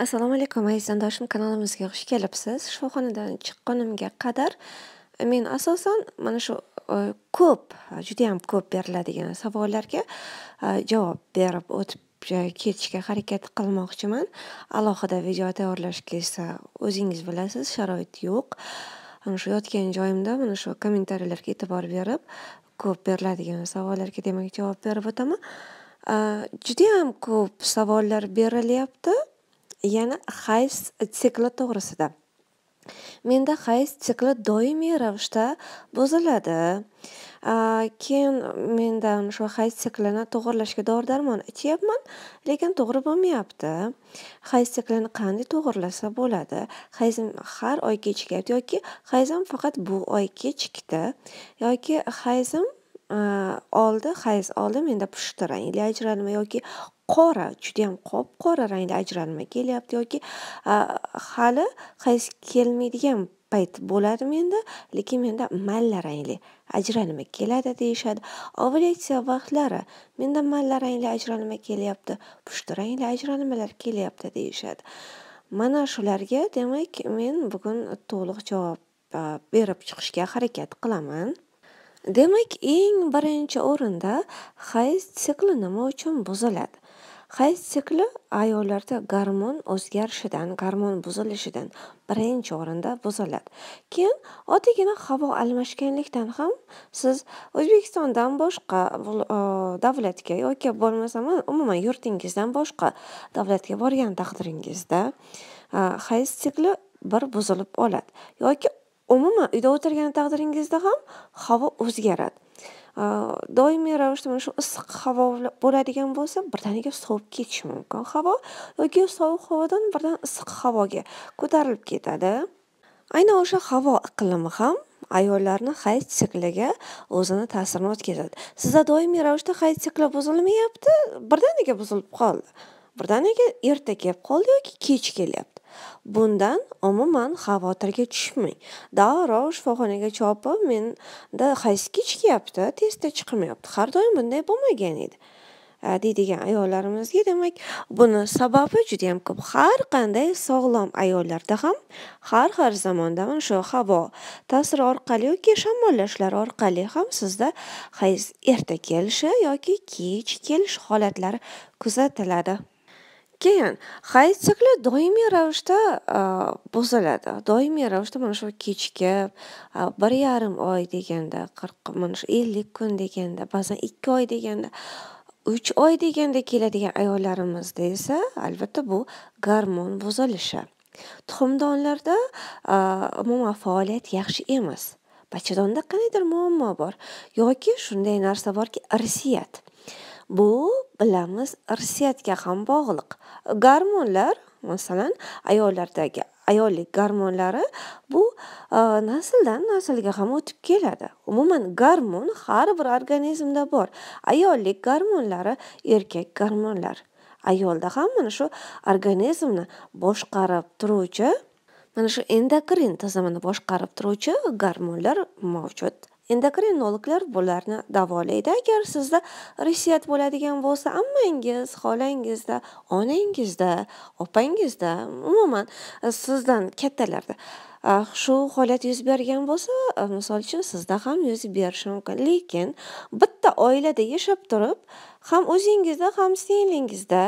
Assalomu alaykum aziz do'stlarim, kanalimizga xush kelibsiz. Shifoxonadan chiqqunimga qadar men asosan mana shu e, ko'p, e, juda ham ko'p beriladigan savollarga e, javob berib o'tib ketishga harakat qilmoqchiman. Alohida video tayyorlashga esa o'zingiz bilasiz, sharoit yo'q. Mana shu yotgan joyimda mana shu kommentariyalarga e'tibor berib, ko'p beriladigan savollarga demak javob berib o'taman. Juda ham ko'p savollar berilyapti. yana hayz sikli to'g'risida. Menda hayz sikli doimiy ravishda buziladi. keyin menda shu hayz siklini to'g'irlashga dori darmon ichyapman lekin to'g'ri bo'lmayapti hayz siklini qanday to'g'irlasa bo'ladi hayzim har oy kechikyapti yoki hayzim faqat bu oy kechikdi yoki hayzim oldi hayz oldi menda pushti rangli ajralma yoki qora judayam qop qora rangda ajralma kelyapti yoki hali qaysi kelmaydigan payt bo'ladi menda lekin menda malla rangli ajralma keladi deyishadi ovulyatsiya vaqtlari menda malla rangli ajralma kelyapti pushti rangli ajralmalar kelyapti deyishadi mana shularga demak men bugun to'liq javob berib chiqishga harakat qilaman demak eng birinchi o'rinda hayz sikli nima uchun buziladi Hayz sikli ayollarda garmon o'zgarishidan, garmon buzilishidan birinchi o'rinda buziladi. Keyin oddiggina havo almashganlikdan ham siz O'zbekistondan boshqa uh, davlatga yoki bo'lmasam umuman yurtingizdan boshqa davlatga borgan taqdiringizda uh, hayz sikli bir buzilib oladi yoki umuman uyda o'tirgan taqdiringizda ham havo o'zgaradi. Э, doimiy ravishda mana shu issiq havo bo'ladigan bo'lsa birdaniga sovib ketishi mumkin havo yoki sovuq havodan birdan issiq havoga ko'tarilib ketadi aynan o'sha havo iqlimi ham ayollarni hayit sikliga o'zini ta'sirini o'tkazadi sizda doimiy ravishda hayit sikli buzilmayapti birdaniga buzilib qoldi birdaniga erta kelib qoldi yoki kech kelyapti Bundan umuman xavotirga tushmang. Darrov shifoxonaga chopib, menda hayziki chiqyapti, testda chiqmayapti. Har doim bunday bo'lmagan edi. deydigan ayollarimizga demak buni sababi juda yam ko'p har qanday sog'lom ayollarda ham har har zamonda mana shu havo ta'siri orqali yoki shamollashlar orqali ham sizda hayz erta kelishi yoki kech kelish holatlari kuzatiladi keyin hayit sikli doimiy ravishda buziladi doimiy ravishda mana shu kechikib bir yarim oy deganda qirq mana shu ellik kun deganda ba'zan ikki oy deganda uch oy deganda keladigan ayollarimizda esa albatta bu gormon buzilishi tuxumdonlarda umuman faoliyat yaxshi emas bachadonda qandaydir muammo bor yoki shunday narsa borki irsiyat bu bilamiz irsiyatga ham bog'liq garmonlar masalan ayollardagi ayollik garmonlari bu e, nasldan naslga ham o'tib keladi umuman garmon har bir organizmda bor ayollik garmonlari erkak garmonlar ayolda ham mana shu organizmni boshqarib turuvchi mana shu endokrin tizimini boshqarib turuvchi garmonlar mavjud endokrinologlar bularni davolaydi agar sizda resiyat bo'ladigan bo'lsa ammangiz xolangizda onangizda opangizda umuman sizdan kattalarda shu holat yuz bergan bo'lsa misol uchun sizda ham yuz berishi mumkin lekin bitta oilada yashab turib ham o'zingizda ham singlingizda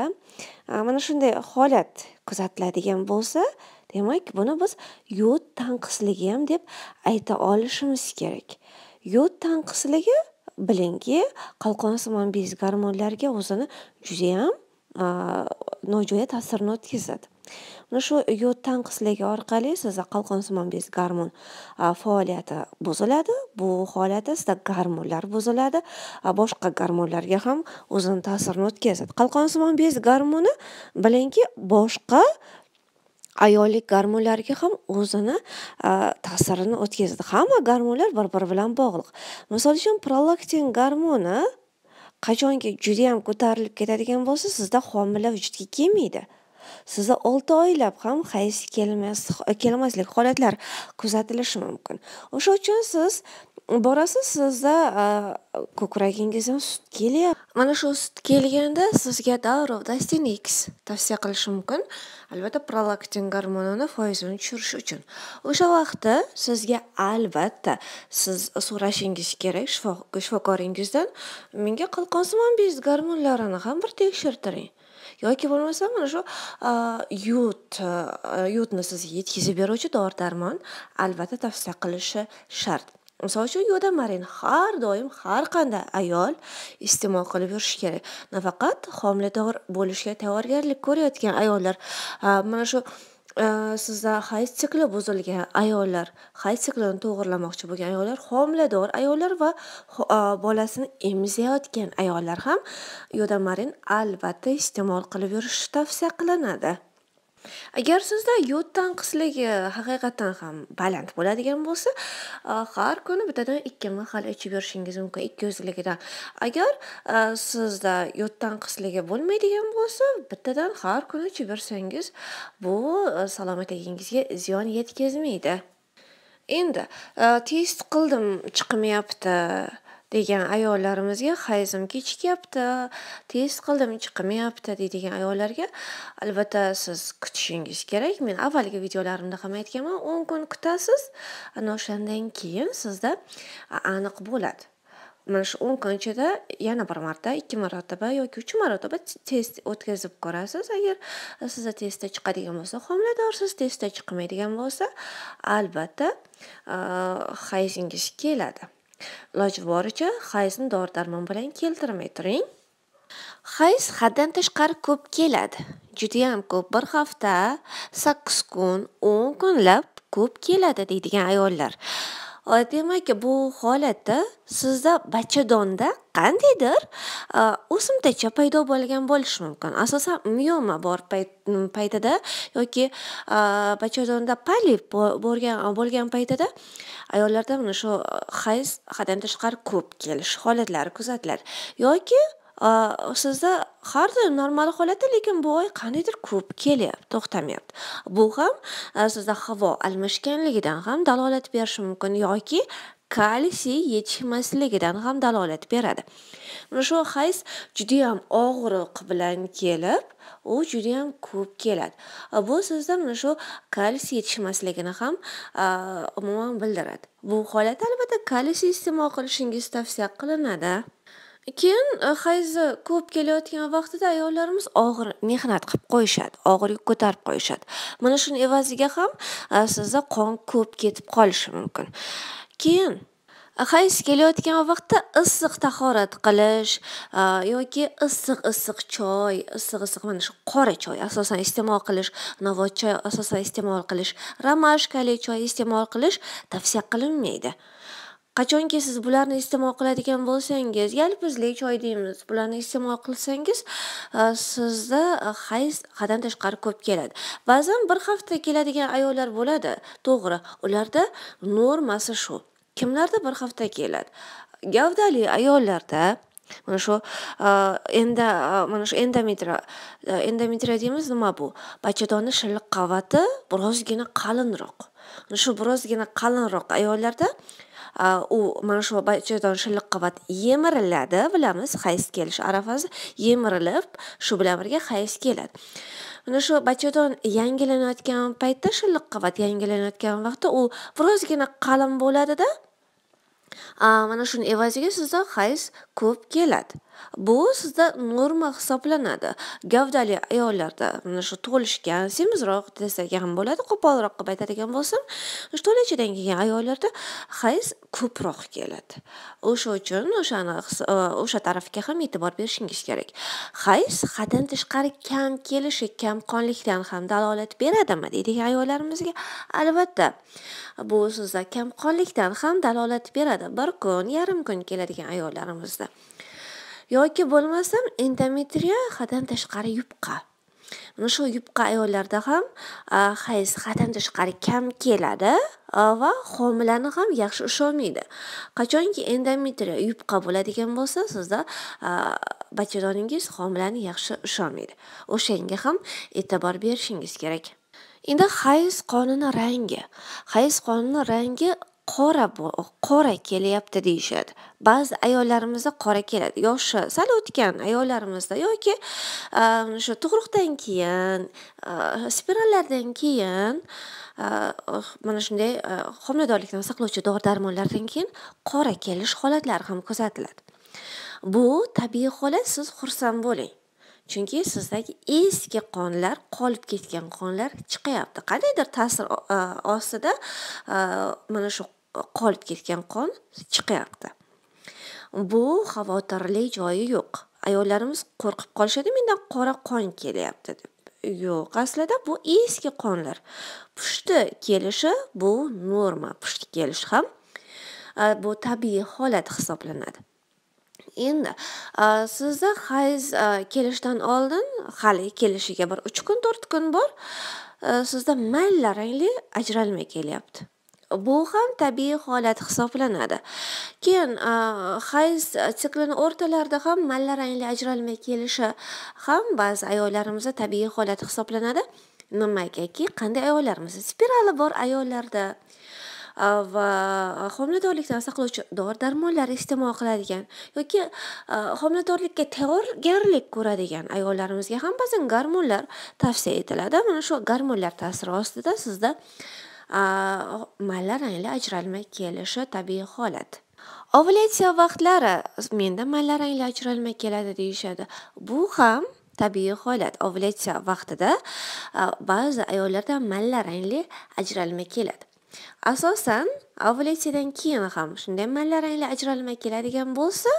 mana shunday holat kuzatiladigan bo'lsa demak buni biz yod tanqisligi ham deb ayta olishimiz kerak Yod tanqisligi bilingki, qalqonsimon bez gormonlariga o'zini judayam nojo'ya ta'sirini o'tkazadi mana shu yod tanqisligi orqali sizda qalqonsimon bez garmon faoliyati buziladi bu holatda sizda garmonlar buziladi boshqa garmonlarga ham o'zini ta'sirini o'tkazadi qalqonsimon bez garmoni bilingki boshqa ayollik gormonlariga ham o'zini ta'sirini o'tkazadi hamma gormonlar bir biri bilan bog'liq misol uchun prolaktin gormoni qachonki judayam ko'tarilib ketadigan bo'lsa sizda homila vujudga kelmaydi sizda olti oylab ham hayz kelmaslik holatlar kuzatilishi mumkin o'sha uchun siz borasiz sizda ko'kragingizdan sut kelyapti mana shu sut kelganda sizga darrov dastin x tavsiya qilish mumkin albatta prolaktin gormonini foizini tushirish uchun o'sha vaqtda sizga albatta siz so'rashingiz kerak shifokoringizdan menga qalqonsimon bez gormonlarini ham bir tekshirtiring yoki bo'lmasa mana shu yod yodni sizga yetkazib beruvchi dori darmon albatta tavsiya qilishi shart misol uchun marin har doim har qanday ayol iste'mol qilib yurishi kerak nafaqat homilador bo'lishga tayyorgarlik ko'rayotgan ayollar mana shu e, sizda hayz sikli buzilgan ayollar hayz siklini to'g'irlamoqchi bo'lgan ayollar homilador ayollar va e, bolasini emizayotgan ayollar ham yodamarin albatta iste'mol qilib yurish tavsiya qilinadi agar sizda yod tanqisligi haqiqatdan ham baland bo'ladigan bo'lsa har kuni bittadan ikki mahal ichib yurishingiz mumkin ikki yuzligidan agar sizda yod tanqisligi bo'lmaydigan bo'lsa bittadan har kuni ichib yursangiz bu salomatligingizga ziyon yetkazmaydi endi test qildim chiqmayapti degan ayollarimizga hayzim kechikyapti test qildim chiqmayapti deydigan ayollarga albatta siz kutishingiz kerak men avvalgi videolarimda ham aytganman o'n kun kutasiz ana o'shandan keyin sizda aniq bo'ladi mana shu o'n kun ichida yana bir marta ikki marotaba yoki uch marotaba test o'tkazib ko'rasiz agar sizda testda chiqadigan bo'lsa homiladorsiz testda chiqmaydigan bo'lsa albatta hayzingiz keladi iloji boricha hayzni dori darmon bilan keltirmay turing hayz haddan tashqari ko'p keladi judayam ko'p bir hafta sakkiz kun o'n kunlab ko'p keladi deydigan ayollar demak bu holatda sizda bachadonda qandaydir e, o'simtacha paydo bo'lgan bo'lishi mumkin asosan miyoma bor paytida yoki e, bachadonda palip bo'lgan bo'lgan paytida ayollarda mana shu e, hayz haddan tashqari ko'p kelish holatlari kuzatiladi yoki Э, sizda har doim normal holatda lekin bu oy qandaydir ko'p kelyapti to'xtamayapti bu ham e, sizda havo almashganligidan ham dalolat berishi mumkin yoki kalsiy yetishmasligidan ham dalolat beradi mana shu hayz judayam og'riq bilan kelib u judayam ko'p keladi e, bu sizda mana shu kalsiy yetishmasligini ham e, umuman bildiradi bu holat albatta kalsiy iste'mol qilishingiz tavsiya qilinadi keyin e, hayzi ko'p kelayotgan vaqtida ayollarimiz og'ir mehnat qilib qo'yishadi og'ir yuk ko'tarib qo'yishadi mana shuni evaziga ham e, sizda qon ko'p ketib qolishi mumkin keyin e, hayz kelayotgan vaqtda issiq tahorat qilish yoki issiq issiq choy issiq issiq mana shu qora choy asosan iste'mol qilish novvot choy asosan iste'mol qilish ramashkali choy iste'mol qilish tavsiya qilinmaydi qachonki siz bularni iste'mol qiladigan bo'lsangiz yalpizli choy deymiz bularni iste'mol qilsangiz e, sizda e, hayz haddan tashqari ko'p keladi ba'zan bir hafta keladigan ayollar bo'ladi to'g'ri ularda normasi shu kimlarda bir hafta keladi gavdali ayollarda mana shu e, enda mana shu endometra endometra deymiz nima bu bachadonni shilliq qavati birozgina qalinroq shu birozgina qalinroq ayollarda u mana shu bachadon shilliq qavat yemiriladi bilamiz hayz kelish arafasi yemirilib shu bilan birga hayz keladi mana shu bachadon yangilanayotgan paytda shilliq qavat yangilanayotgan vaqtda u birozgina qalin bo'ladida mana shuni evaziga sizda hayz ko'p keladi bu sizda norma hisoblanadi gavdali ayollarda mana shu tug'ilishgan semizroq desak ham bo'ladi qo'polroq qilib aytadigan bo'lsam to'lachadan kelgan ayollarda hayz ko'proq keladi o'sha uchun o'shani e, o'sha tarafga ham e'tibor berishingiz kerak hayz haddan tashqari kam kelishi kamqonlikdan ham dalolat beradimi deydigan ayollarimizga albatta bu sizda kamqonlikdan ham dalolat beradi bir kun yarim kun keladigan ayollarimizda bo'lsa yoki bo'lmasam endometriya haddan tashqari yupqa mana shu yupqa ayollarda ham hayz haddan tashqari kam keladi va homilani ham yaxshi ushlolmaydi qachonki endometriya yupqa bo'ladigan bo'lsa sizda bachadoningiz homilani yaxshi ushlolmaydi o'shanga ham e'tibor berishingiz kerak endi hayz qonini rangi hayz qonini rangi qora qora kelyapti deyishadi ba'zi ayollarimizda qora keladi yoshi sal o'tgan ayollarimizda yoki ehm, shu tug'ruqdan keyin ehm, spirallardan keyin ehm, mana shunday homiladorlikni saqlovchi dori darmonlardan keyin qora kelish holatlari ham kuzatiladi bu tabiiy holat siz xursand bo'ling chunki sizdagi eski qonlar qolib ketgan qonlar chiqyapti qandaydir ta'sir ostida mana shu qolib ketgan qon chiqyapti bu xavotirli joyi yo'q ayollarimiz qo'rqib qolishadi mendan qora qon kelyapti deb yo'q aslida bu eski qonlar pushti kelishi bu norma pushti kelishi ham bu tabiiy holat hisoblanadi endi sizda hayz kelishdan oldin hali kelishiga bir uch kun to'rt kun bor sizda mayla rangli ajralma kelyapti bu ham tabiiy holat hisoblanadi keyin hayz siklini o'rtalarida ham malla rangli ajralma kelishi ham ba'zi ayollarimizda tabiiy holat hisoblanadi nimakaki qanday ayollarimiz spirali bor ayollarda va homiladorlikdan saqlovchi dori darmonlar iste'mol qiladigan yoki homiladorlikka tayyorgarlik ko'radigan ayollarimizga ham ba'zan gormonlar tavsiya etiladi mana shu gormonlar ta'siri ostida sizda mayla rangli ajralma kelishi tabiiy holat ovulyatsiya vaqtlari menda mayla rangli ajralma keladi deyishadi bu ham tabiiy holat ovulyatsiya vaqtida ba'zi ayollarda malla rangli ajralma keladi asosan ovulyatsiyadan keyin ham shunday malla rangli ajralma keladigan bo'lsa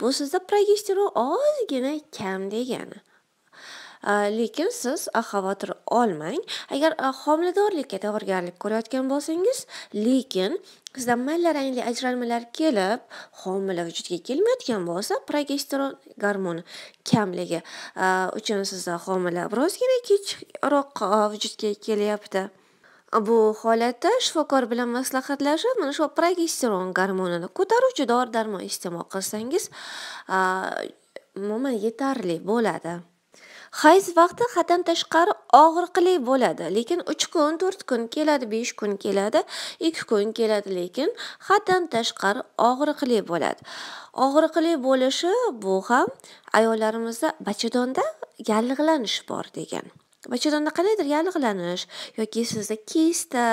bu sizda progesteron ozgina kam degani Э, lekin siz e, xavotir olmang agar e, homiladorlikka tayyorgarlik ko'rayotgan bo'lsangiz lekin sizda mayla rangli ajralmalar kelib homila vujudga kelmayotgan bo'lsa progesteron gormoni kamligi e, uchun sizda homila birozgina kechroq vujudga kelyapti bu holatda shifokor bilan maslahatlashib mana shu progesteron gormonini ko'taruvchi dori darmon iste'mol qilsangiz umuman yetarli bo'ladi hayz vaqti haddan tashqari og'riqli bo'ladi lekin uch kun to'rt kun keladi besh kun keladi ikki kun keladi lekin haddan tashqari og'riqli bo'ladi og'riqli bo'lishi bu ham ayollarimizda bachadonda yallig'lanish bor degan va chetonda qandaydir yallig'lanish yoki sizda kista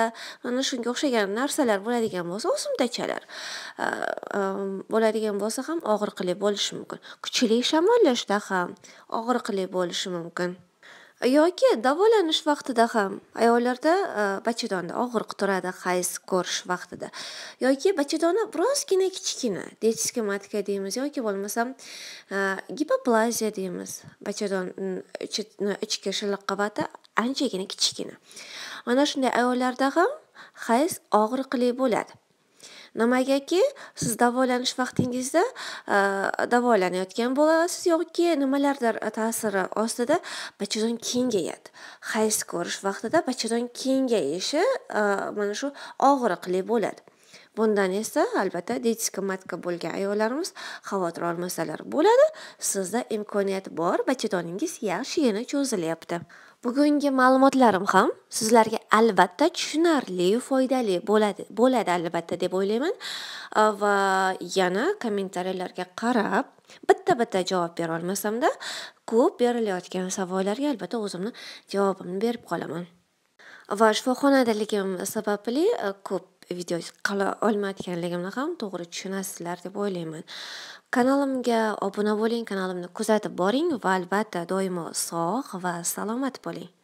mana shunga o'xshagan narsalar bo'ladigan bo'lsa o'simtachalar bo'ladigan bo'lsa ham og'riqli bo'lishi mumkin kuchli shamollashda ham og'riqli bo'lishi mumkin yoki davolanish vaqtida ham ayollarda e, bachadonda og'riq turadi hayz ko'rish vaqtida yoki bachadoni birozgina kichkina детский матка deymiz yoki bo'lmasam e, gipoplaziya deymiz bachadon ichki shilliq qavati anchagina kichkina mana shunday ayollarda ham hayz og'riqli bo'ladi Nimagaki siz davolanish vaqtingizda e, davolanayotgan bo'lasiz yoki nimalardir ta'siri ostida bachadon kengayadi. Hayz ko'rish vaqtida bachadon kengayishi e, mana shu og'riqli bo'ladi. bundan esa albatta detika matka bo'lgan ayollarimiz xavotir olmasalar bo'ladi sizda imkoniyat bor bachadoningiz yaxshigina cho'zilyapti bugungi ma'lumotlarim ham sizlarga albatta tushunarli foydali bo'ladi bo'ladi albatta deb o'ylayman va yana kommentariyalarga qarab bitta bitta javob bera olmasamda ko'p berilayotgan savollarga albatta o'zimni javobimni berib qolaman va shifoxonadaligim sababli ko'p video qila olmayotganligimni ham to'g'ri tushunasizlar deb o'ylayman kanalimga obuna bo'ling kanalimni kuzatib boring va albatta doimo sog' va salomat bo'ling